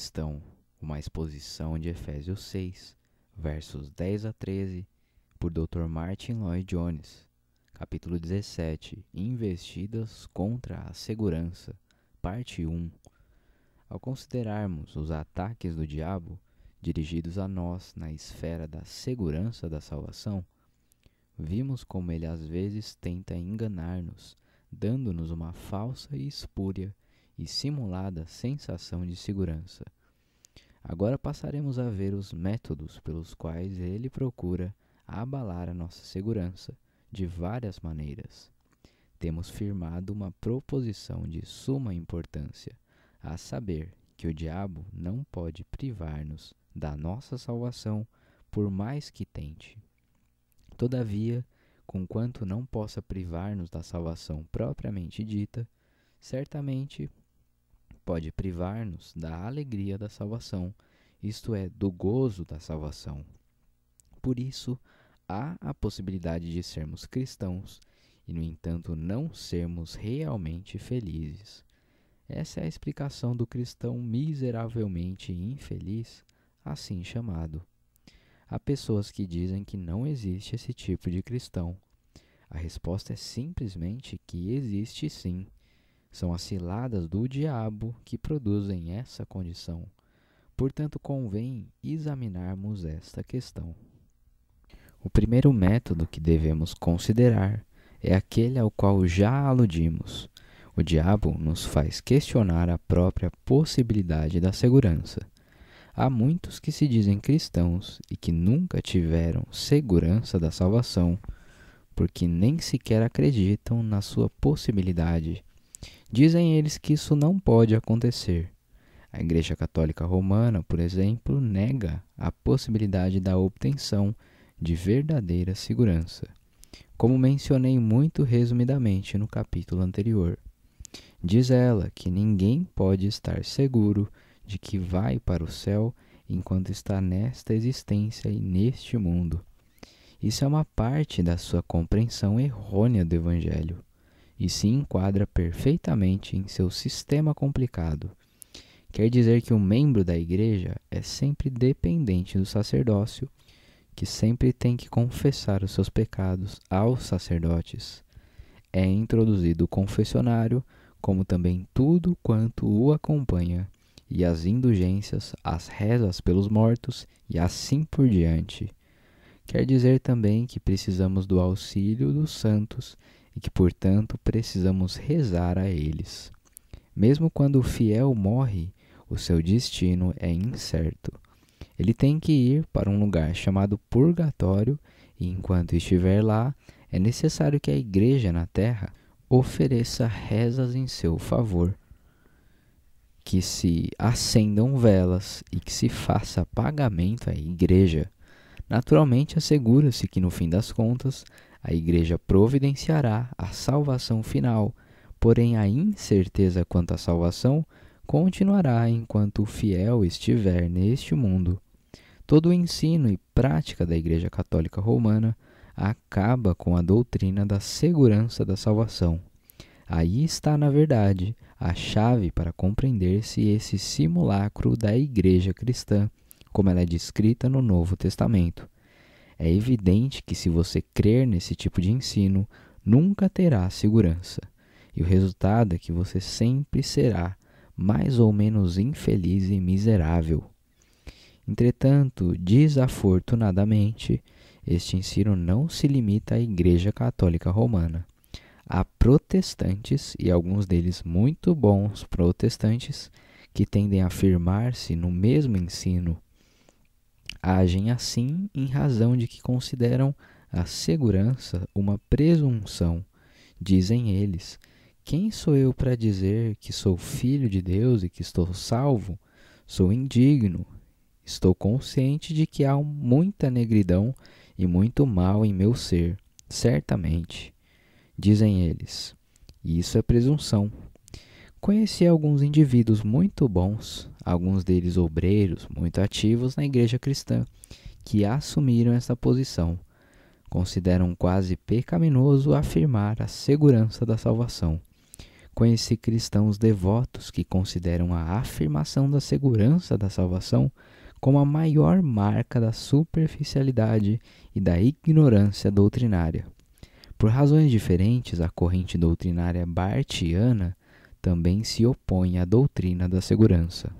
questão uma exposição de Efésios 6, versos 10 a 13, por Dr. Martin Lloyd Jones. Capítulo 17 Investidas contra a Segurança, Parte 1 Ao considerarmos os ataques do diabo dirigidos a nós na esfera da segurança da salvação, vimos como ele às vezes tenta enganar-nos, dando-nos uma falsa e espúria e simulada sensação de segurança. Agora passaremos a ver os métodos pelos quais ele procura abalar a nossa segurança, de várias maneiras. Temos firmado uma proposição de suma importância, a saber que o diabo não pode privar-nos da nossa salvação, por mais que tente. Todavia, conquanto não possa privar-nos da salvação propriamente dita, certamente pode privar-nos da alegria da salvação, isto é, do gozo da salvação. Por isso, há a possibilidade de sermos cristãos e, no entanto, não sermos realmente felizes. Essa é a explicação do cristão miseravelmente infeliz, assim chamado. Há pessoas que dizem que não existe esse tipo de cristão. A resposta é simplesmente que existe sim são as ciladas do diabo que produzem essa condição. Portanto, convém examinarmos esta questão. O primeiro método que devemos considerar é aquele ao qual já aludimos. O diabo nos faz questionar a própria possibilidade da segurança. Há muitos que se dizem cristãos e que nunca tiveram segurança da salvação, porque nem sequer acreditam na sua possibilidade Dizem eles que isso não pode acontecer. A Igreja Católica Romana, por exemplo, nega a possibilidade da obtenção de verdadeira segurança, como mencionei muito resumidamente no capítulo anterior. Diz ela que ninguém pode estar seguro de que vai para o céu enquanto está nesta existência e neste mundo. Isso é uma parte da sua compreensão errônea do Evangelho e se enquadra perfeitamente em seu sistema complicado. Quer dizer que um membro da igreja é sempre dependente do sacerdócio, que sempre tem que confessar os seus pecados aos sacerdotes. É introduzido o confessionário, como também tudo quanto o acompanha, e as indulgências, as rezas pelos mortos e assim por diante. Quer dizer também que precisamos do auxílio dos santos e que, portanto, precisamos rezar a eles. Mesmo quando o fiel morre, o seu destino é incerto. Ele tem que ir para um lugar chamado purgatório, e enquanto estiver lá, é necessário que a igreja na terra ofereça rezas em seu favor, que se acendam velas e que se faça pagamento à igreja. Naturalmente, assegura-se que no fim das contas a Igreja providenciará a salvação final, porém a incerteza quanto à salvação continuará enquanto o fiel estiver neste mundo. Todo o ensino e prática da Igreja Católica Romana acaba com a doutrina da segurança da salvação. Aí está, na verdade, a chave para compreender se esse simulacro da Igreja cristã, como ela é descrita no Novo Testamento. É evidente que, se você crer nesse tipo de ensino, nunca terá segurança. E o resultado é que você sempre será mais ou menos infeliz e miserável. Entretanto, desafortunadamente, este ensino não se limita à Igreja Católica Romana. Há protestantes, e alguns deles muito bons protestantes, que tendem a afirmar-se no mesmo ensino agem assim em razão de que consideram a segurança uma presunção. Dizem eles: Quem sou eu para dizer que sou filho de Deus e que estou salvo? Sou indigno. Estou consciente de que há muita negridão e muito mal em meu ser, certamente. Dizem eles: Isso é presunção. Conheci alguns indivíduos muito bons, alguns deles obreiros muito ativos na igreja cristã, que assumiram essa posição. Consideram quase pecaminoso afirmar a segurança da salvação. Conheci cristãos devotos que consideram a afirmação da segurança da salvação como a maior marca da superficialidade e da ignorância doutrinária. Por razões diferentes, a corrente doutrinária bartiana também se opõe à doutrina da segurança.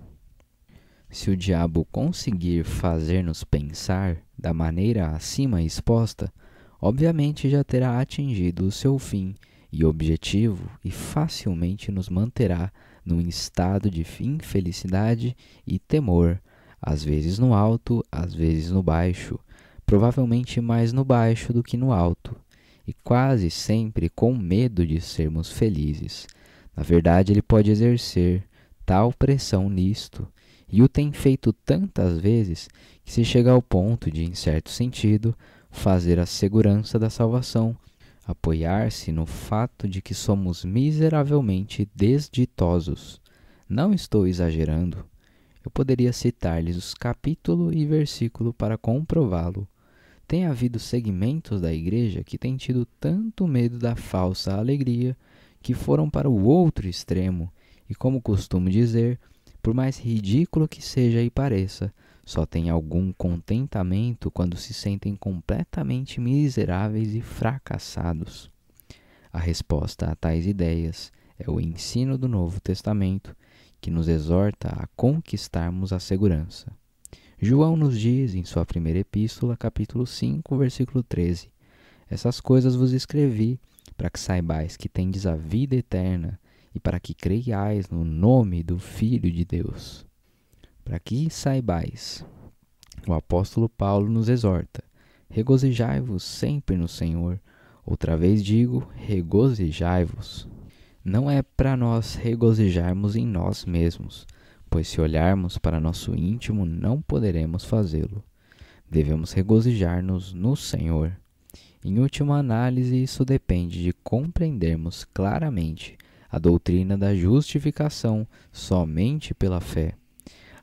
Se o diabo conseguir fazer-nos pensar da maneira acima exposta, obviamente já terá atingido o seu fim e objetivo e facilmente nos manterá num estado de infelicidade e temor, às vezes no alto, às vezes no baixo, provavelmente mais no baixo do que no alto, e quase sempre com medo de sermos felizes. Na verdade, ele pode exercer tal pressão nisto e o tem feito tantas vezes que se chega ao ponto de, em certo sentido, fazer a segurança da salvação, apoiar-se no fato de que somos miseravelmente desditosos. Não estou exagerando. Eu poderia citar-lhes os capítulo e versículo para comprová-lo. Tem havido segmentos da igreja que têm tido tanto medo da falsa alegria que foram para o outro extremo e, como costumo dizer, por mais ridículo que seja e pareça, só têm algum contentamento quando se sentem completamente miseráveis e fracassados. A resposta a tais ideias é o ensino do Novo Testamento, que nos exorta a conquistarmos a segurança. João nos diz em sua primeira epístola, capítulo 5, versículo 13: Essas coisas vos escrevi para que saibais que tendes a vida eterna e para que creiais no nome do Filho de Deus. Para que saibais, o apóstolo Paulo nos exorta: regozijai-vos sempre no Senhor. Outra vez digo: regozijai-vos. Não é para nós regozijarmos em nós mesmos, pois se olharmos para nosso íntimo, não poderemos fazê-lo. Devemos regozijar-nos no Senhor. Em última análise, isso depende de compreendermos claramente a doutrina da justificação somente pela fé.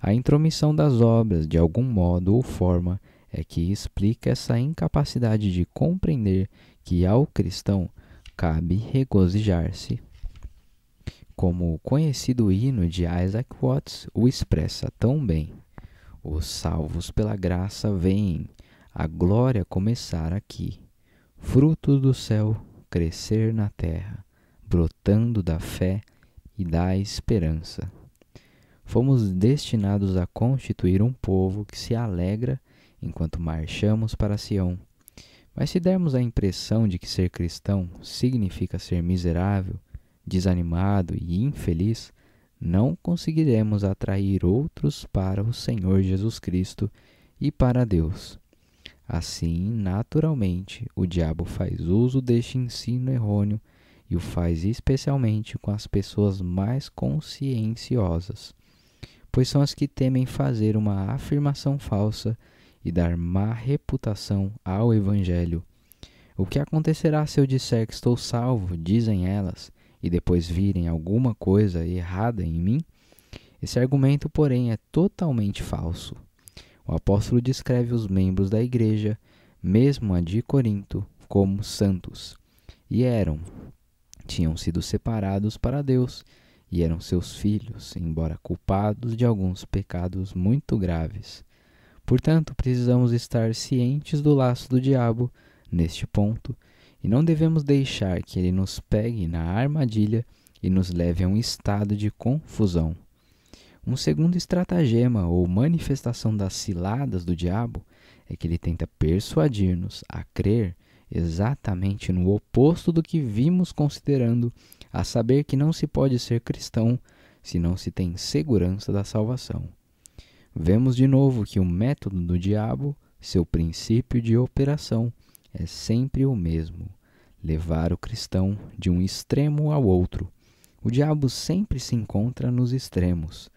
A intromissão das obras, de algum modo ou forma, é que explica essa incapacidade de compreender que ao cristão cabe regozijar-se. Como o conhecido hino de Isaac Watts o expressa tão bem: Os salvos pela graça vêm, a glória começar aqui, fruto do céu crescer na terra brotando da fé e da esperança. Fomos destinados a constituir um povo que se alegra enquanto marchamos para Sião. Mas se dermos a impressão de que ser cristão significa ser miserável, desanimado e infeliz, não conseguiremos atrair outros para o Senhor Jesus Cristo e para Deus. Assim, naturalmente, o diabo faz uso deste ensino errôneo e o faz especialmente com as pessoas mais conscienciosas, pois são as que temem fazer uma afirmação falsa e dar má reputação ao Evangelho. O que acontecerá se eu disser que estou salvo, dizem elas, e depois virem alguma coisa errada em mim? Esse argumento, porém, é totalmente falso. O apóstolo descreve os membros da igreja, mesmo a de Corinto, como santos. E eram, tinham sido separados para Deus e eram seus filhos, embora culpados de alguns pecados muito graves. Portanto, precisamos estar cientes do laço do diabo neste ponto e não devemos deixar que ele nos pegue na armadilha e nos leve a um estado de confusão. Um segundo estratagema ou manifestação das ciladas do diabo é que ele tenta persuadir-nos a crer exatamente no oposto do que vimos considerando, a saber que não se pode ser cristão se não se tem segurança da salvação. Vemos de novo que o método do diabo, seu princípio de operação, é sempre o mesmo: levar o cristão de um extremo ao outro. O diabo sempre se encontra nos extremos.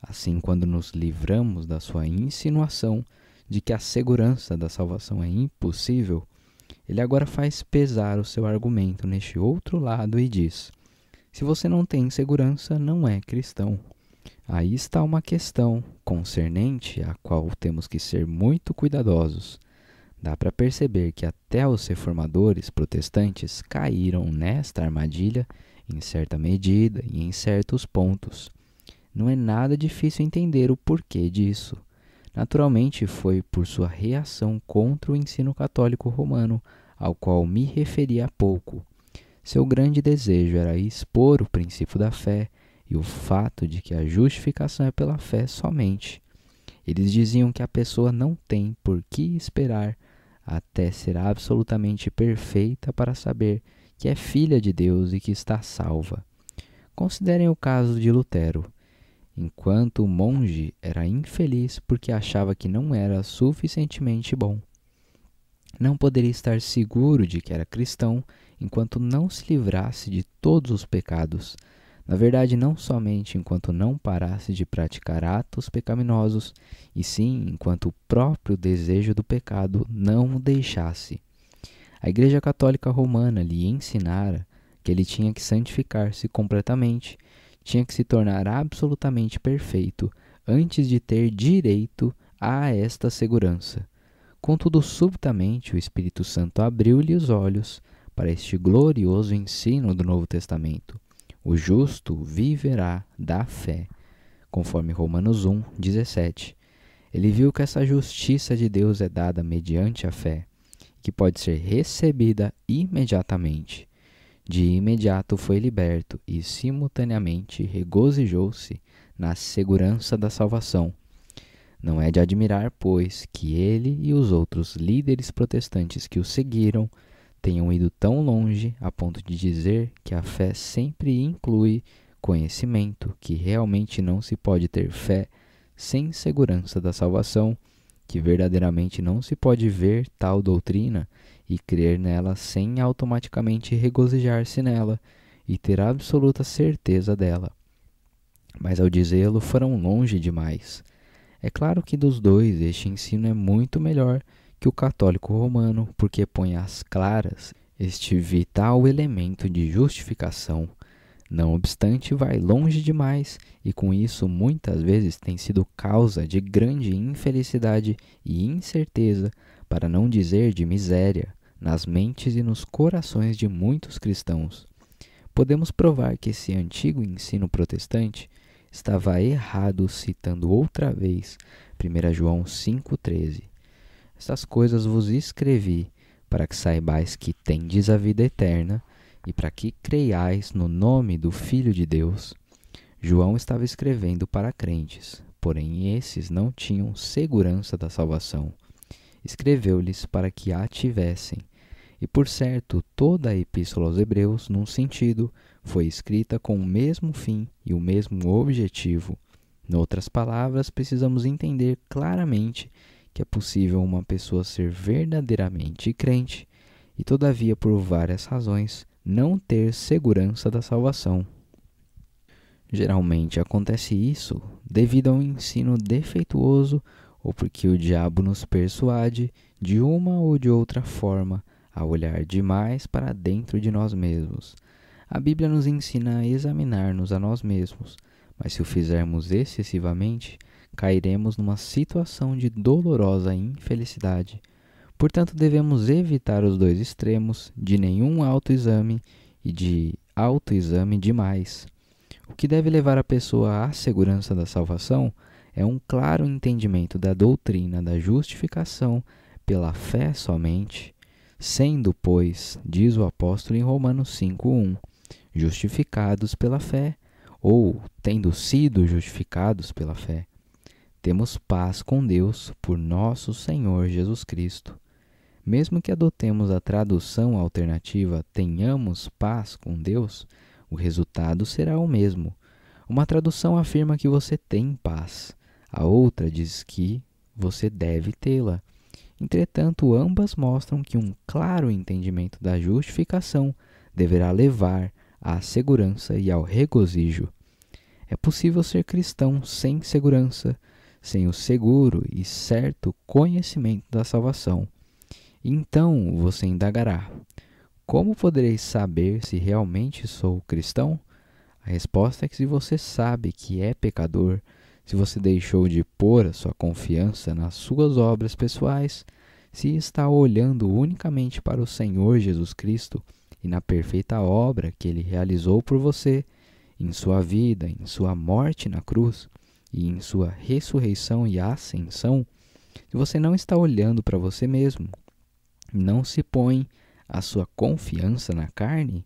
Assim, quando nos livramos da sua insinuação de que a segurança da salvação é impossível, ele agora faz pesar o seu argumento neste outro lado e diz: se você não tem segurança, não é cristão. Aí está uma questão concernente à qual temos que ser muito cuidadosos. Dá para perceber que até os reformadores protestantes caíram nesta armadilha em certa medida e em certos pontos. Não é nada difícil entender o porquê disso. Naturalmente, foi por sua reação contra o ensino católico romano ao qual me referi há pouco. Seu grande desejo era expor o princípio da fé e o fato de que a justificação é pela fé somente. Eles diziam que a pessoa não tem por que esperar até ser absolutamente perfeita para saber que é filha de Deus e que está salva. Considerem o caso de Lutero. Enquanto o monge era infeliz porque achava que não era suficientemente bom, não poderia estar seguro de que era cristão enquanto não se livrasse de todos os pecados. Na verdade, não somente enquanto não parasse de praticar atos pecaminosos, e sim enquanto o próprio desejo do pecado não o deixasse. A Igreja Católica Romana lhe ensinara que ele tinha que santificar-se completamente, tinha que se tornar absolutamente perfeito antes de ter direito a esta segurança. Contudo, subitamente o Espírito Santo abriu-lhe os olhos para este glorioso ensino do Novo Testamento. O justo viverá da fé, conforme Romanos 1, 17. Ele viu que essa justiça de Deus é dada mediante a fé, que pode ser recebida imediatamente. De imediato foi liberto e simultaneamente regozijou-se na segurança da salvação não é de admirar, pois, que ele e os outros líderes protestantes que o seguiram tenham ido tão longe a ponto de dizer que a fé sempre inclui conhecimento, que realmente não se pode ter fé sem segurança da salvação, que verdadeiramente não se pode ver tal doutrina e crer nela sem automaticamente regozijar-se nela e ter absoluta certeza dela. Mas ao dizê-lo, foram longe demais. É claro que dos dois, este ensino é muito melhor que o católico romano, porque põe às claras este vital elemento de justificação. Não obstante, vai longe demais e com isso muitas vezes tem sido causa de grande infelicidade e incerteza, para não dizer de miséria, nas mentes e nos corações de muitos cristãos. Podemos provar que esse antigo ensino protestante estava errado citando outra vez 1 João 5,13. Estas coisas vos escrevi para que saibais que tendes a vida eterna e para que creiais no nome do Filho de Deus. João estava escrevendo para crentes, porém esses não tinham segurança da salvação. Escreveu-lhes para que a tivessem. E por certo, toda a epístola aos Hebreus, num sentido, foi escrita com o mesmo fim e o mesmo objetivo. Em outras palavras, precisamos entender claramente que é possível uma pessoa ser verdadeiramente crente e, todavia, por várias razões, não ter segurança da salvação. Geralmente acontece isso devido a um ensino defeituoso ou porque o diabo nos persuade de uma ou de outra forma a olhar demais para dentro de nós mesmos, a Bíblia nos ensina a examinar-nos a nós mesmos, mas se o fizermos excessivamente, cairemos numa situação de dolorosa infelicidade. Portanto, devemos evitar os dois extremos de nenhum autoexame e de autoexame demais. O que deve levar a pessoa à segurança da salvação é um claro entendimento da doutrina da justificação pela fé somente, sendo, pois, diz o apóstolo em Romanos 5:1, justificados pela fé, ou tendo sido justificados pela fé, temos paz com Deus por nosso Senhor Jesus Cristo. Mesmo que adotemos a tradução alternativa tenhamos paz com Deus, o resultado será o mesmo. Uma tradução afirma que você tem paz, a outra diz que você deve tê-la. Entretanto, ambas mostram que um claro entendimento da justificação deverá levar à segurança e ao regozijo. É possível ser cristão sem segurança, sem o seguro e certo conhecimento da salvação. Então você indagará: como poderei saber se realmente sou cristão? A resposta é que se você sabe que é pecador, se você deixou de pôr a sua confiança nas suas obras pessoais, se está olhando unicamente para o Senhor Jesus Cristo e na perfeita obra que ele realizou por você, em sua vida, em sua morte na cruz e em sua ressurreição e ascensão, se você não está olhando para você mesmo, não se põe a sua confiança na carne,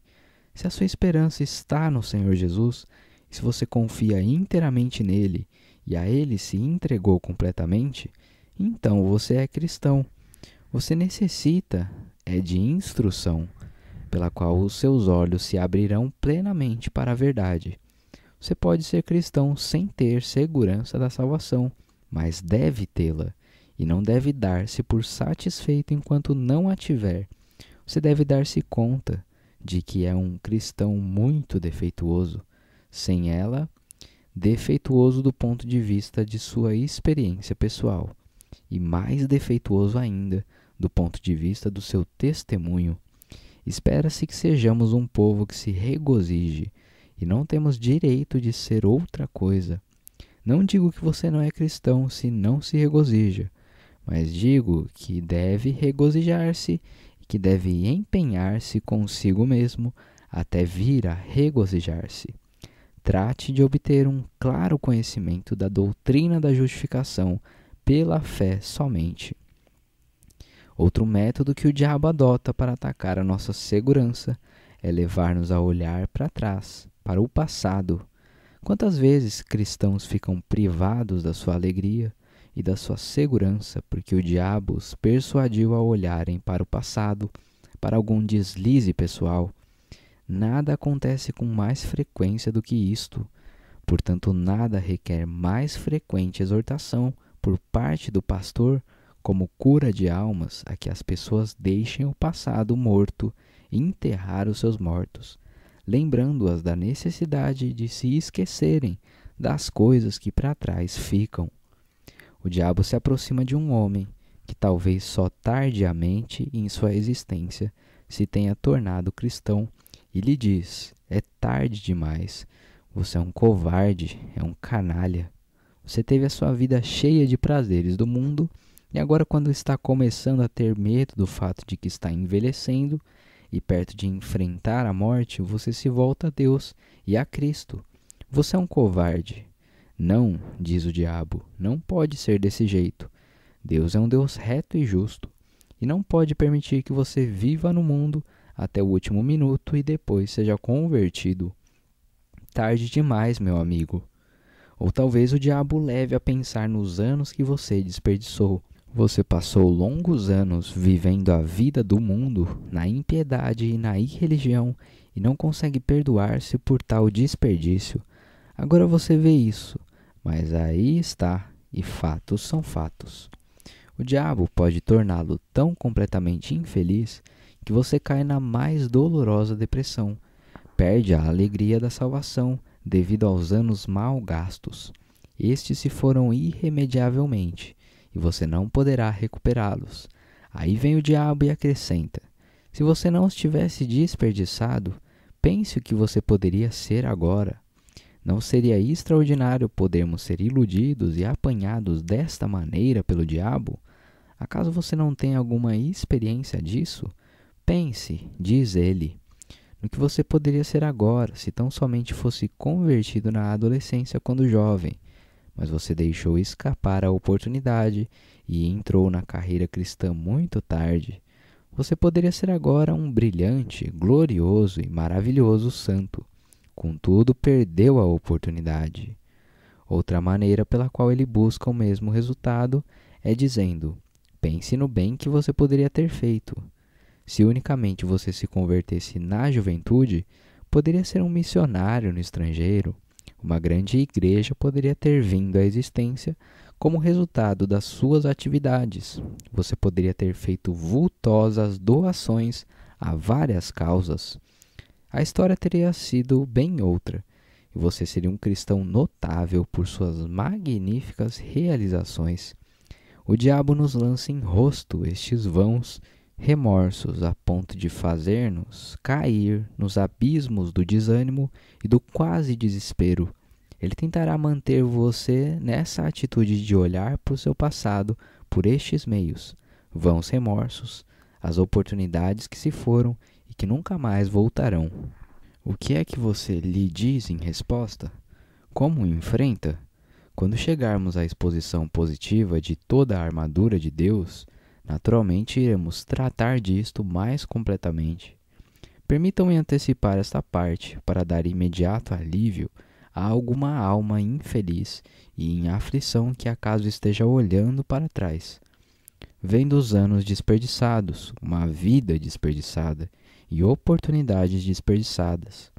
se a sua esperança está no Senhor Jesus, se você confia inteiramente nele e a ele se entregou completamente, então você é cristão. Você necessita é de instrução pela qual os seus olhos se abrirão plenamente para a verdade. Você pode ser cristão sem ter segurança da salvação, mas deve tê-la e não deve dar-se por satisfeito enquanto não a tiver. Você deve dar-se conta de que é um cristão muito defeituoso. Sem ela, defeituoso do ponto de vista de sua experiência pessoal e mais defeituoso ainda do ponto de vista do seu testemunho Espera-se que sejamos um povo que se regozije e não temos direito de ser outra coisa. Não digo que você não é cristão se não se regozija, mas digo que deve regozijar-se e que deve empenhar-se consigo mesmo até vir a regozijar-se. Trate de obter um claro conhecimento da doutrina da justificação pela fé somente. Outro método que o diabo adota para atacar a nossa segurança é levar-nos a olhar para trás, para o passado. Quantas vezes cristãos ficam privados da sua alegria e da sua segurança porque o diabo os persuadiu a olharem para o passado, para algum deslize pessoal? Nada acontece com mais frequência do que isto. Portanto, nada requer mais frequente exortação por parte do pastor como cura de almas, a que as pessoas deixem o passado morto e enterrar os seus mortos, lembrando-as da necessidade de se esquecerem das coisas que para trás ficam. O diabo se aproxima de um homem que talvez só tardiamente em sua existência se tenha tornado cristão e lhe diz: É tarde demais, você é um covarde, é um canalha. Você teve a sua vida cheia de prazeres do mundo e agora, quando está começando a ter medo do fato de que está envelhecendo e perto de enfrentar a morte, você se volta a Deus e a Cristo. Você é um covarde. Não, diz o diabo, não pode ser desse jeito. Deus é um Deus reto e justo e não pode permitir que você viva no mundo até o último minuto e depois seja convertido. Tarde demais, meu amigo. Ou talvez o diabo leve a pensar nos anos que você desperdiçou você passou longos anos vivendo a vida do mundo na impiedade e na irreligião e não consegue perdoar-se por tal desperdício. Agora você vê isso, mas aí está, e fatos são fatos. O diabo pode torná-lo tão completamente infeliz que você cai na mais dolorosa depressão, perde a alegria da salvação devido aos anos mal gastos. Estes se foram irremediavelmente e você não poderá recuperá-los. Aí vem o diabo e acrescenta: Se você não os tivesse desperdiçado, pense o que você poderia ser agora. Não seria extraordinário podermos ser iludidos e apanhados desta maneira pelo diabo? Acaso você não tem alguma experiência disso? Pense, diz ele, no que você poderia ser agora se tão somente fosse convertido na adolescência quando jovem mas você deixou escapar a oportunidade e entrou na carreira cristã muito tarde. Você poderia ser agora um brilhante, glorioso e maravilhoso santo. Contudo, perdeu a oportunidade. Outra maneira pela qual ele busca o mesmo resultado é dizendo: pense no bem que você poderia ter feito. Se unicamente você se convertesse na juventude, poderia ser um missionário no estrangeiro, uma grande igreja poderia ter vindo à existência como resultado das suas atividades. Você poderia ter feito vultosas doações a várias causas. A história teria sido bem outra, e você seria um cristão notável por suas magníficas realizações. O diabo nos lança em rosto estes vãos remorsos a ponto de fazer-nos cair nos abismos do desânimo e do quase desespero. Ele tentará manter você nessa atitude de olhar para o seu passado por estes meios. Vão os remorsos, as oportunidades que se foram e que nunca mais voltarão. O que é que você lhe diz em resposta? Como enfrenta? Quando chegarmos à exposição positiva de toda a armadura de Deus, Naturalmente, iremos tratar disto mais completamente. Permitam-me antecipar esta parte para dar imediato alívio a alguma alma infeliz e em aflição que acaso esteja olhando para trás, vendo os anos desperdiçados, uma vida desperdiçada e oportunidades desperdiçadas.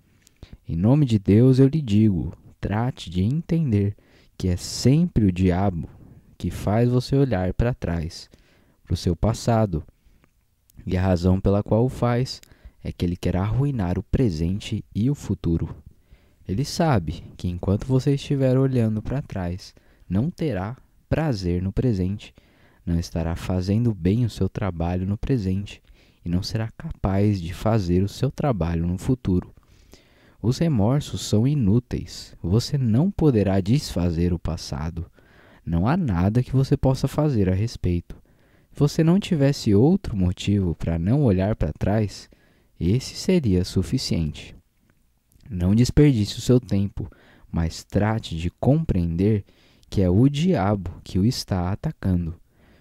Em nome de Deus eu lhe digo: trate de entender que é sempre o diabo que faz você olhar para trás para o seu passado. E a razão pela qual o faz é que ele quer arruinar o presente e o futuro. Ele sabe que enquanto você estiver olhando para trás, não terá prazer no presente, não estará fazendo bem o seu trabalho no presente e não será capaz de fazer o seu trabalho no futuro. Os remorsos são inúteis. Você não poderá desfazer o passado. Não há nada que você possa fazer a respeito você não tivesse outro motivo para não olhar para trás, esse seria suficiente. Não desperdice o seu tempo, mas trate de compreender que é o diabo que o está atacando.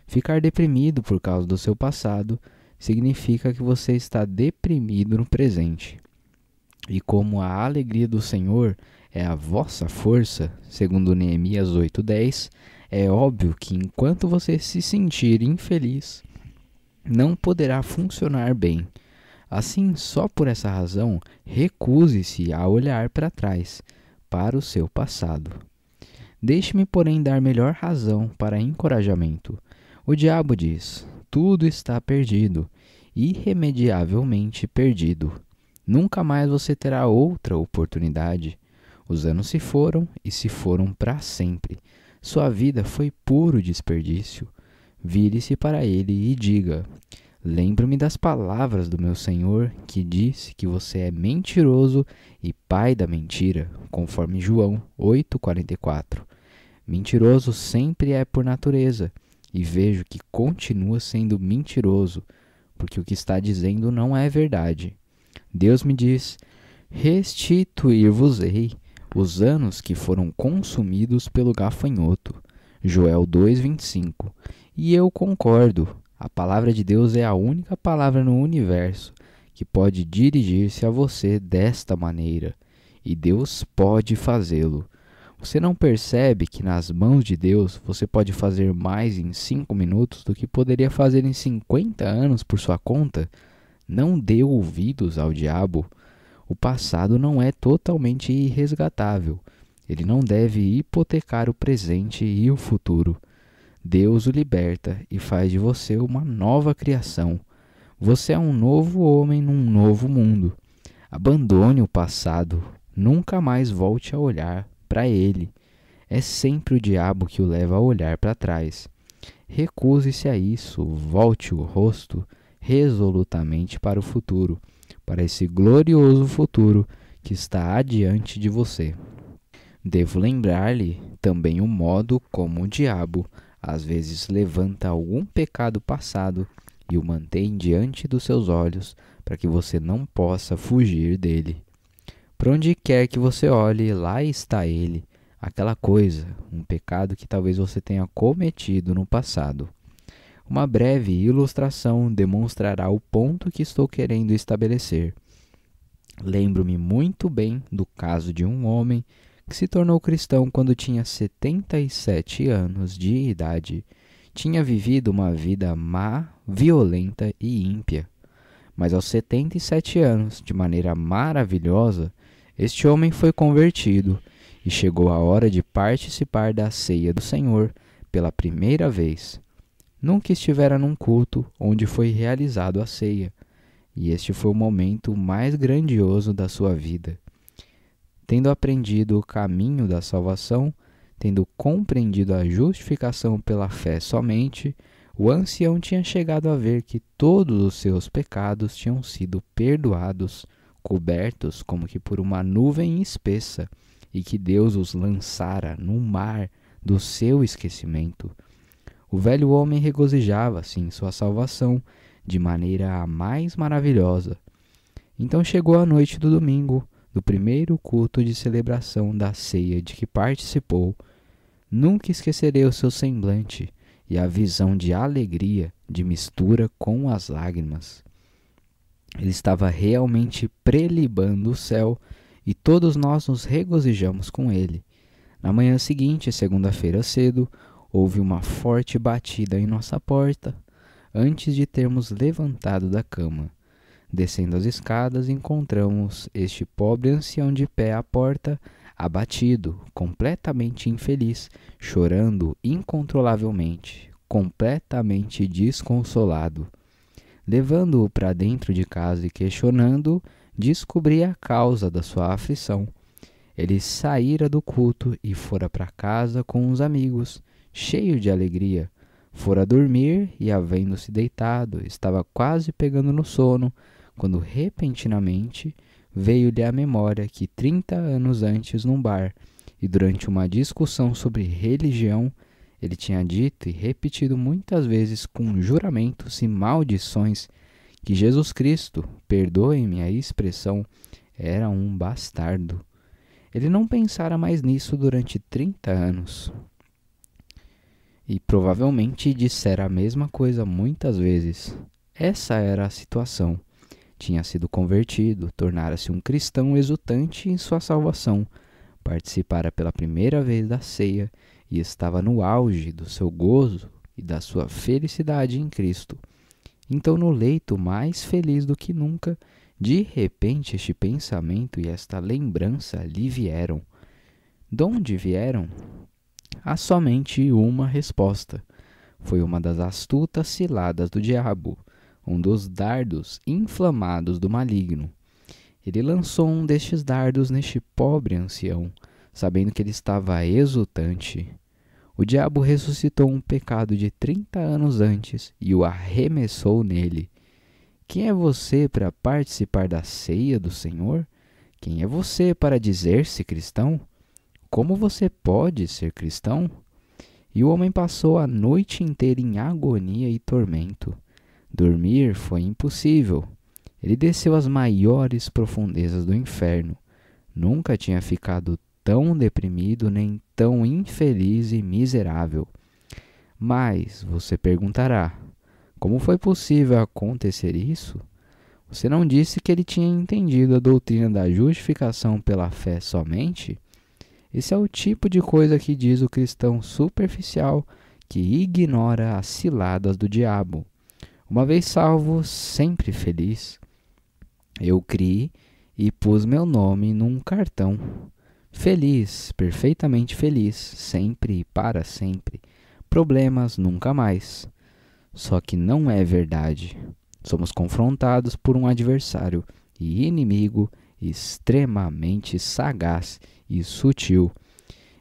Ficar deprimido por causa do seu passado significa que você está deprimido no presente. E como a alegria do Senhor é a vossa força, segundo Neemias 8:10, é óbvio que enquanto você se sentir infeliz, não poderá funcionar bem. Assim, só por essa razão, recuse-se a olhar para trás, para o seu passado. Deixe-me, porém, dar melhor razão para encorajamento. O diabo diz: tudo está perdido, irremediavelmente perdido. Nunca mais você terá outra oportunidade. Os anos se foram e se foram para sempre. Sua vida foi puro desperdício. Vire-se para ele e diga: Lembro-me das palavras do meu Senhor, que disse que você é mentiroso e pai da mentira, conforme João 8,44. Mentiroso sempre é por natureza, e vejo que continua sendo mentiroso, porque o que está dizendo não é verdade. Deus me diz: Restituir-vos-ei os anos que foram consumidos pelo gafanhoto. Joel 2:25. E eu concordo. A palavra de Deus é a única palavra no universo que pode dirigir-se a você desta maneira, e Deus pode fazê-lo. Você não percebe que nas mãos de Deus você pode fazer mais em cinco minutos do que poderia fazer em 50 anos por sua conta? Não dê ouvidos ao diabo. O passado não é totalmente irresgatável. Ele não deve hipotecar o presente e o futuro. Deus o liberta e faz de você uma nova criação. Você é um novo homem num novo mundo. Abandone o passado, nunca mais volte a olhar para ele. É sempre o diabo que o leva a olhar para trás. Recuse-se a isso, volte o rosto resolutamente para o futuro para esse glorioso futuro que está adiante de você. Devo lembrar-lhe também o modo como o diabo às vezes levanta algum pecado passado e o mantém diante dos seus olhos para que você não possa fugir dele. Para onde quer que você olhe, lá está ele, aquela coisa, um pecado que talvez você tenha cometido no passado. Uma breve ilustração demonstrará o ponto que estou querendo estabelecer. Lembro-me muito bem do caso de um homem que se tornou cristão quando tinha 77 anos de idade. Tinha vivido uma vida má, violenta e ímpia. Mas aos 77 anos, de maneira maravilhosa, este homem foi convertido e chegou a hora de participar da ceia do Senhor pela primeira vez nunca estivera num culto onde foi realizado a ceia, e este foi o momento mais grandioso da sua vida. Tendo aprendido o caminho da salvação, tendo compreendido a justificação pela fé somente, o ancião tinha chegado a ver que todos os seus pecados tinham sido perdoados, cobertos como que por uma nuvem espessa, e que Deus os lançara no mar do seu esquecimento. O velho homem regozijava-se em assim, sua salvação de maneira a mais maravilhosa. Então chegou a noite do domingo, do primeiro culto de celebração da ceia de que participou. Nunca esquecerei o seu semblante e a visão de alegria de mistura com as lágrimas. Ele estava realmente prelibando o céu e todos nós nos regozijamos com ele. Na manhã seguinte, segunda-feira cedo, houve uma forte batida em nossa porta antes de termos levantado da cama. Descendo as escadas, encontramos este pobre ancião de pé à porta, abatido, completamente infeliz, chorando incontrolavelmente, completamente desconsolado. Levando-o para dentro de casa e questionando, descobri a causa da sua aflição. Ele saíra do culto e fora para casa com os amigos, cheio de alegria. Fora dormir e, havendo-se deitado, estava quase pegando no sono, quando repentinamente veio-lhe à memória que trinta anos antes, num bar, e durante uma discussão sobre religião, ele tinha dito e repetido muitas vezes com juramentos e maldições que Jesus Cristo, perdoe-me a expressão, era um bastardo. Ele não pensara mais nisso durante trinta anos e provavelmente dissera a mesma coisa muitas vezes. Essa era a situação. Tinha sido convertido, tornara-se um cristão exultante em sua salvação, participara pela primeira vez da ceia e estava no auge do seu gozo e da sua felicidade em Cristo. Então, no leito mais feliz do que nunca, de repente este pensamento e esta lembrança lhe vieram. De onde vieram? Há somente uma resposta. Foi uma das astutas ciladas do diabo, um dos dardos inflamados do maligno. Ele lançou um destes dardos neste pobre ancião, sabendo que ele estava exultante. O diabo ressuscitou um pecado de trinta anos antes e o arremessou nele. Quem é você para participar da ceia do Senhor? Quem é você para dizer-se cristão? Como você pode ser cristão? E o homem passou a noite inteira em agonia e tormento. Dormir foi impossível. Ele desceu às maiores profundezas do inferno. Nunca tinha ficado tão deprimido, nem tão infeliz e miserável. Mas você perguntará: como foi possível acontecer isso? Você não disse que ele tinha entendido a doutrina da justificação pela fé somente? Esse é o tipo de coisa que diz o cristão superficial que ignora as ciladas do diabo. Uma vez salvo, sempre feliz. Eu criei e pus meu nome num cartão. Feliz, perfeitamente feliz, sempre e para sempre. Problemas nunca mais. Só que não é verdade. Somos confrontados por um adversário e inimigo extremamente sagaz e sutil.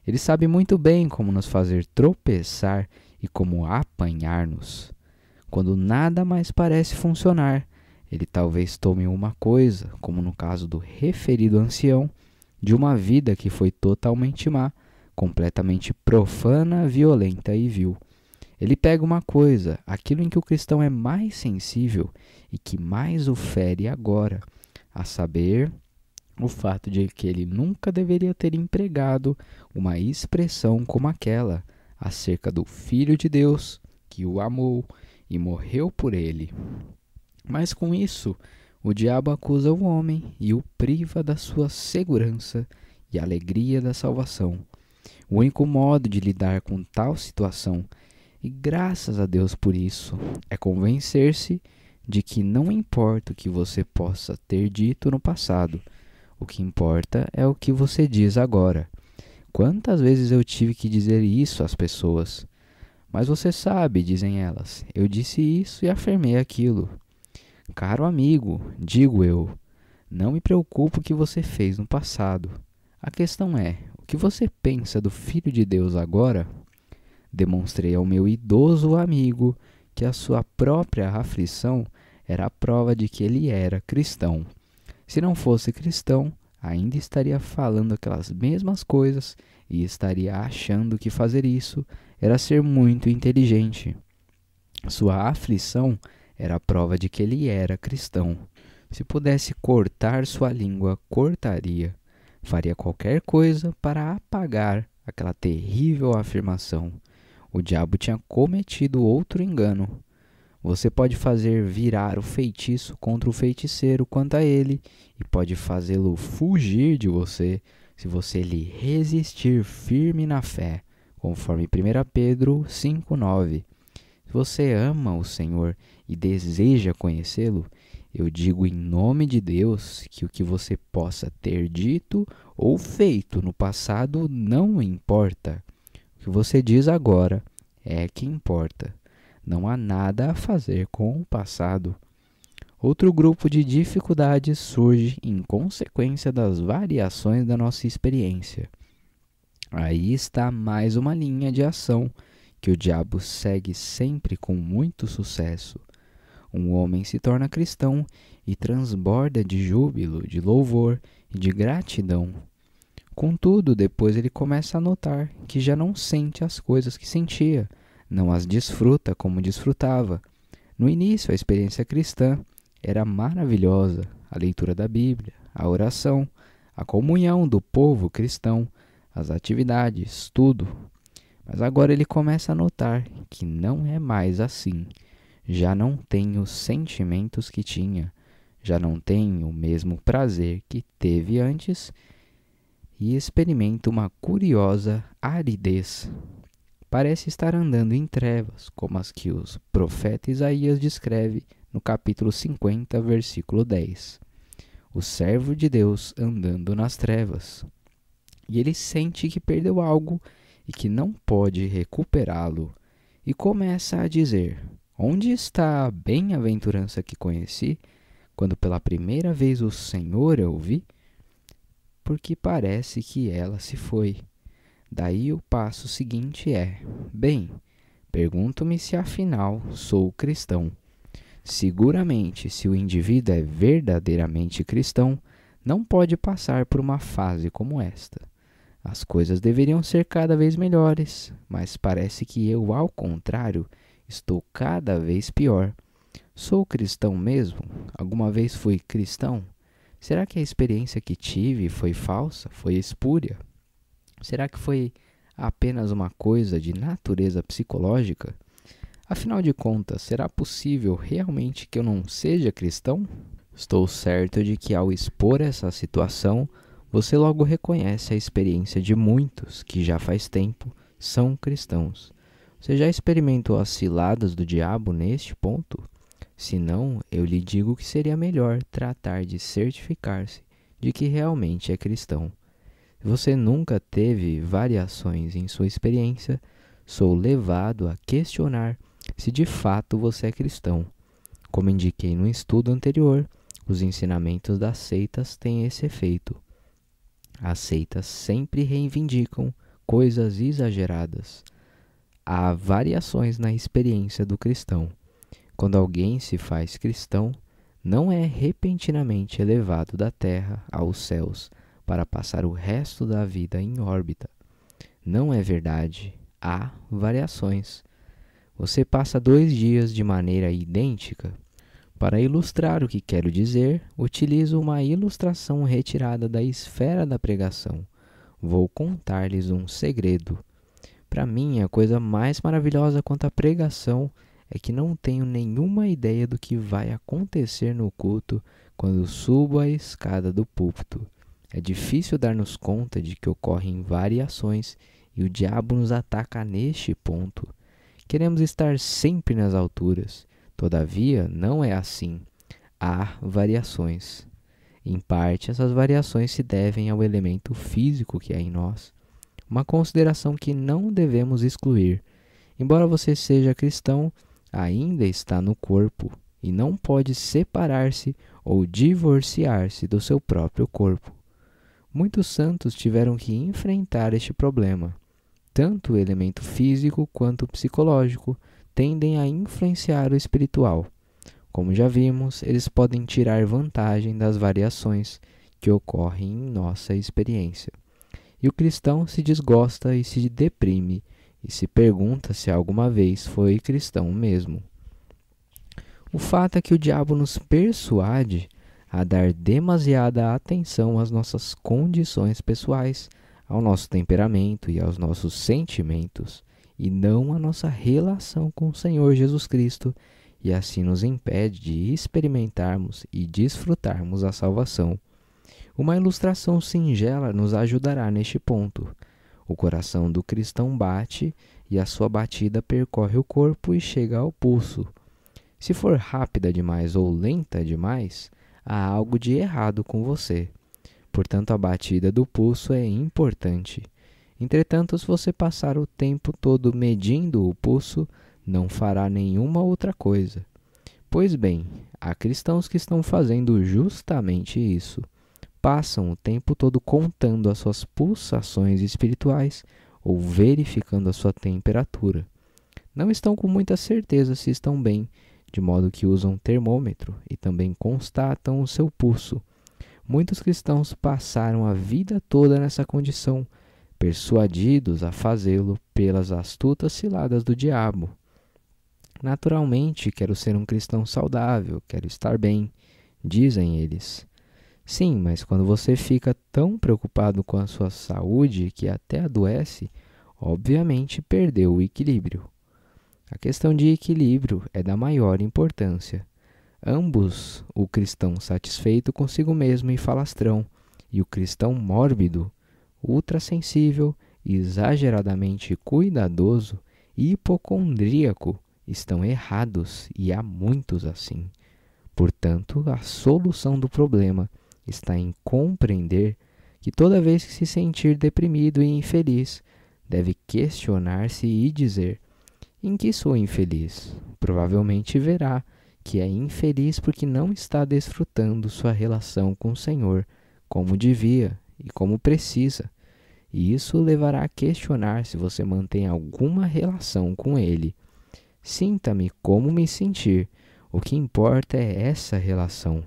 Ele sabe muito bem como nos fazer tropeçar e como apanhar-nos. Quando nada mais parece funcionar, ele talvez tome uma coisa, como no caso do referido ancião, de uma vida que foi totalmente má, completamente profana, violenta e vil. Ele pega uma coisa, aquilo em que o cristão é mais sensível e que mais o fere agora, a saber, o fato de que ele nunca deveria ter empregado uma expressão como aquela acerca do Filho de Deus que o amou e morreu por ele. Mas com isso, o diabo acusa o homem e o priva da sua segurança e alegria da salvação. O único modo de lidar com tal situação, e graças a Deus por isso, é convencer-se de que não importa o que você possa ter dito no passado o que importa é o que você diz agora. Quantas vezes eu tive que dizer isso às pessoas? Mas você sabe, dizem elas, eu disse isso e afirmei aquilo. Caro amigo, digo eu, não me preocupo o que você fez no passado. A questão é, o que você pensa do Filho de Deus agora? Demonstrei ao meu idoso amigo que a sua própria aflição era a prova de que ele era cristão. Se não fosse cristão, ainda estaria falando aquelas mesmas coisas e estaria achando que fazer isso era ser muito inteligente. Sua aflição era a prova de que ele era cristão. Se pudesse cortar sua língua, cortaria. Faria qualquer coisa para apagar aquela terrível afirmação. O diabo tinha cometido outro engano. Você pode fazer virar o feitiço contra o feiticeiro quanto a ele, e pode fazê-lo fugir de você se você lhe resistir firme na fé, conforme 1 Pedro 5,9. Se você ama o Senhor e deseja conhecê-lo, eu digo em nome de Deus que o que você possa ter dito ou feito no passado não importa. O que você diz agora é que importa. Não há nada a fazer com o passado. Outro grupo de dificuldades surge em consequência das variações da nossa experiência. Aí está mais uma linha de ação que o diabo segue sempre com muito sucesso. Um homem se torna cristão e transborda de júbilo, de louvor e de gratidão. Contudo, depois ele começa a notar que já não sente as coisas que sentia não as desfruta como desfrutava. No início, a experiência cristã era maravilhosa: a leitura da Bíblia, a oração, a comunhão do povo cristão, as atividades, tudo. Mas agora ele começa a notar que não é mais assim. Já não tem os sentimentos que tinha, já não tem o mesmo prazer que teve antes e experimenta uma curiosa aridez parece estar andando em trevas, como as que o profeta Isaías descreve no capítulo 50, versículo 10. O servo de Deus andando nas trevas. E ele sente que perdeu algo e que não pode recuperá-lo, e começa a dizer: Onde está a bem-aventurança que conheci, quando pela primeira vez o Senhor eu vi? Porque parece que ela se foi. Daí o passo seguinte é: bem, pergunto-me se afinal sou cristão. Seguramente, se o indivíduo é verdadeiramente cristão, não pode passar por uma fase como esta. As coisas deveriam ser cada vez melhores, mas parece que eu, ao contrário, estou cada vez pior. Sou cristão mesmo? Alguma vez fui cristão? Será que a experiência que tive foi falsa, foi espúria? Será que foi apenas uma coisa de natureza psicológica? Afinal de contas, será possível realmente que eu não seja cristão? Estou certo de que ao expor essa situação, você logo reconhece a experiência de muitos que já faz tempo são cristãos. Você já experimentou as ciladas do diabo neste ponto? Se não, eu lhe digo que seria melhor tratar de certificar-se de que realmente é cristão você nunca teve variações em sua experiência, sou levado a questionar se de fato você é cristão. Como indiquei no estudo anterior, os ensinamentos das seitas têm esse efeito. As seitas sempre reivindicam coisas exageradas. Há variações na experiência do cristão. Quando alguém se faz cristão, não é repentinamente elevado da terra aos céus para passar o resto da vida em órbita. Não é verdade, há variações. Você passa dois dias de maneira idêntica. Para ilustrar o que quero dizer, utilizo uma ilustração retirada da esfera da pregação. Vou contar-lhes um segredo. Para mim, a coisa mais maravilhosa quanto à pregação é que não tenho nenhuma ideia do que vai acontecer no culto quando subo a escada do púlpito. É difícil dar-nos conta de que ocorrem variações e o diabo nos ataca neste ponto. Queremos estar sempre nas alturas, todavia não é assim. Há variações. Em parte, essas variações se devem ao elemento físico que há em nós, uma consideração que não devemos excluir. Embora você seja cristão, ainda está no corpo e não pode separar-se ou divorciar-se do seu próprio corpo muitos santos tiveram que enfrentar este problema. Tanto o elemento físico quanto o psicológico tendem a influenciar o espiritual. Como já vimos, eles podem tirar vantagem das variações que ocorrem em nossa experiência. E o cristão se desgosta e se deprime e se pergunta se alguma vez foi cristão mesmo. O fato é que o diabo nos persuade a dar demasiada atenção às nossas condições pessoais, ao nosso temperamento e aos nossos sentimentos, e não à nossa relação com o Senhor Jesus Cristo, e assim nos impede de experimentarmos e desfrutarmos a salvação. Uma ilustração singela nos ajudará neste ponto. O coração do cristão bate e a sua batida percorre o corpo e chega ao pulso. Se for rápida demais ou lenta demais, há algo de errado com você. Portanto, a batida do pulso é importante. Entretanto, se você passar o tempo todo medindo o pulso, não fará nenhuma outra coisa. Pois bem, há cristãos que estão fazendo justamente isso. Passam o tempo todo contando as suas pulsações espirituais ou verificando a sua temperatura. Não estão com muita certeza se estão bem de modo que usam termômetro e também constatam o seu pulso. Muitos cristãos passaram a vida toda nessa condição, persuadidos a fazê-lo pelas astutas ciladas do diabo. Naturalmente, quero ser um cristão saudável, quero estar bem, dizem eles. Sim, mas quando você fica tão preocupado com a sua saúde que até adoece, obviamente perdeu o equilíbrio. A questão de equilíbrio é da maior importância. Ambos, o cristão satisfeito consigo mesmo e falastrão, e o cristão mórbido, ultrassensível, exageradamente cuidadoso e hipocondríaco, estão errados e há muitos assim. Portanto, a solução do problema está em compreender que toda vez que se sentir deprimido e infeliz, deve questionar-se e dizer: em que sou infeliz. Provavelmente verá que é infeliz porque não está desfrutando sua relação com o Senhor como devia e como precisa. E isso levará a questionar se você mantém alguma relação com Ele. Sinta-me como me sentir. O que importa é essa relação.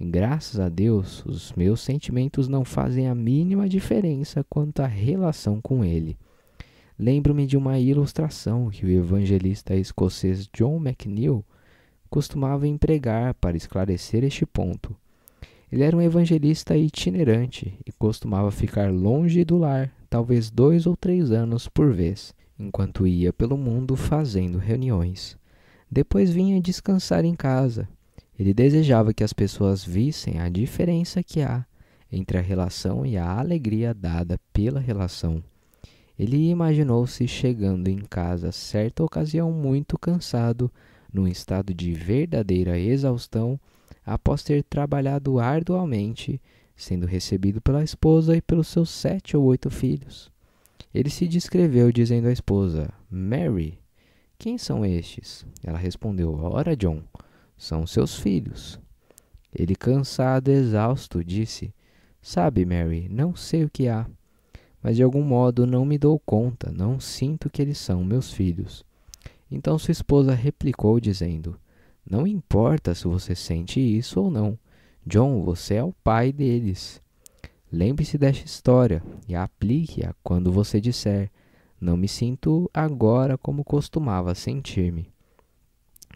E graças a Deus, os meus sentimentos não fazem a mínima diferença quanto à relação com Ele. Lembro-me de uma ilustração que o evangelista escocês John McNeill costumava empregar para esclarecer este ponto. Ele era um evangelista itinerante e costumava ficar longe do lar, talvez dois ou três anos por vez, enquanto ia pelo mundo fazendo reuniões. Depois vinha descansar em casa. Ele desejava que as pessoas vissem a diferença que há entre a relação e a alegria dada pela relação. Ele imaginou-se chegando em casa certa ocasião muito cansado, num estado de verdadeira exaustão, após ter trabalhado arduamente, sendo recebido pela esposa e pelos seus sete ou oito filhos. Ele se descreveu dizendo à esposa: Mary, quem são estes? Ela respondeu: Ora, John, são seus filhos. Ele, cansado, exausto, disse: Sabe, Mary, não sei o que há mas de algum modo não me dou conta, não sinto que eles são meus filhos. Então sua esposa replicou, dizendo: Não importa se você sente isso ou não, John, você é o pai deles. Lembre-se desta história e aplique-a quando você disser: Não me sinto agora como costumava sentir-me.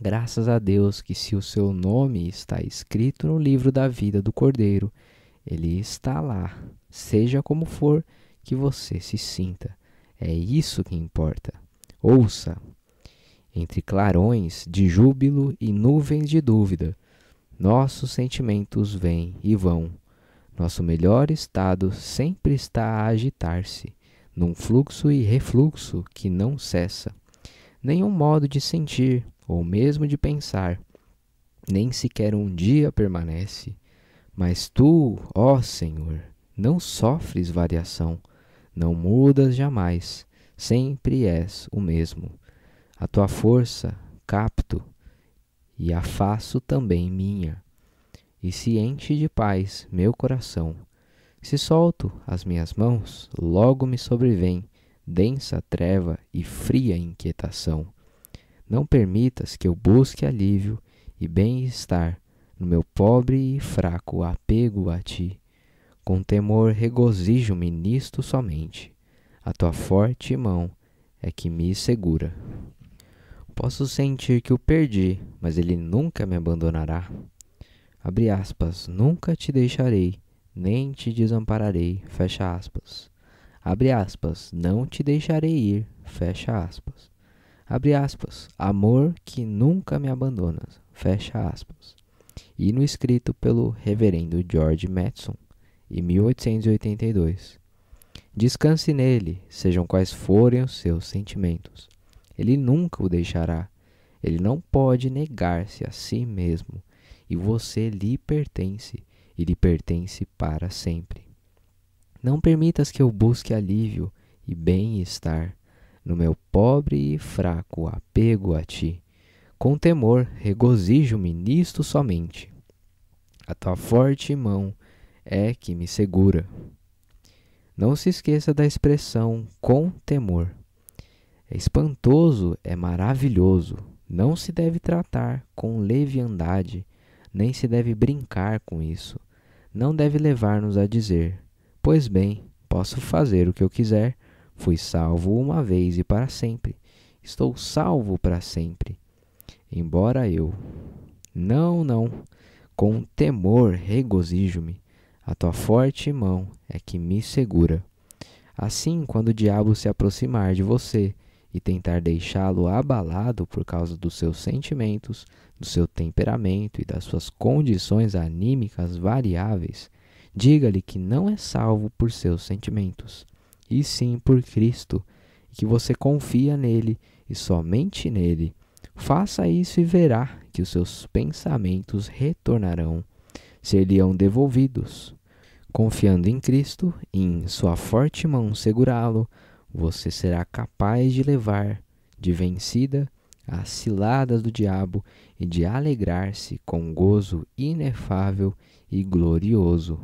Graças a Deus que, se o seu nome está escrito no livro da vida do Cordeiro, ele está lá, seja como for que você se sinta. É isso que importa. Ouça! Entre clarões de júbilo e nuvens de dúvida, nossos sentimentos vêm e vão. Nosso melhor estado sempre está a agitar-se, num fluxo e refluxo que não cessa. Nenhum modo de sentir, ou mesmo de pensar, nem sequer um dia permanece. Mas tu, ó Senhor, não sofres variação não mudas jamais, sempre és o mesmo. A tua força capto e a faço também minha. E se enche de paz meu coração. Se solto as minhas mãos, logo me sobrevém densa treva e fria inquietação. Não permitas que eu busque alívio e bem-estar no meu pobre e fraco apego a ti com temor regozijo me nisto somente. A tua forte mão é que me segura. Posso sentir que o perdi, mas ele nunca me abandonará. Abre aspas, nunca te deixarei, nem te desampararei, fecha aspas. Abre aspas, não te deixarei ir, fecha aspas. Abre aspas, amor que nunca me abandonas, fecha aspas. E no escrito pelo reverendo George Madison e 1882. Descanse nele, sejam quais forem os seus sentimentos. Ele nunca o deixará. Ele não pode negar-se a si mesmo, e você lhe pertence, e lhe pertence para sempre. Não permitas que eu busque alívio e bem-estar no meu pobre e fraco apego a ti. Com temor, regozijo-me nisto somente. A tua forte mão é que me segura. Não se esqueça da expressão com temor. É espantoso, é maravilhoso. Não se deve tratar com leviandade, nem se deve brincar com isso. Não deve levar-nos a dizer: Pois bem, posso fazer o que eu quiser, fui salvo uma vez e para sempre. Estou salvo para sempre. Embora eu. Não, não. Com temor regozijo-me a tua forte mão é que me segura. Assim, quando o diabo se aproximar de você e tentar deixá-lo abalado por causa dos seus sentimentos, do seu temperamento e das suas condições anímicas variáveis, diga-lhe que não é salvo por seus sentimentos, e sim por Cristo, e que você confia nele e somente nele. Faça isso e verá que os seus pensamentos retornarão ser devolvidos. Confiando em Cristo, em sua forte mão segurá-lo, você será capaz de levar de vencida as ciladas do diabo e de alegrar-se com gozo inefável e glorioso.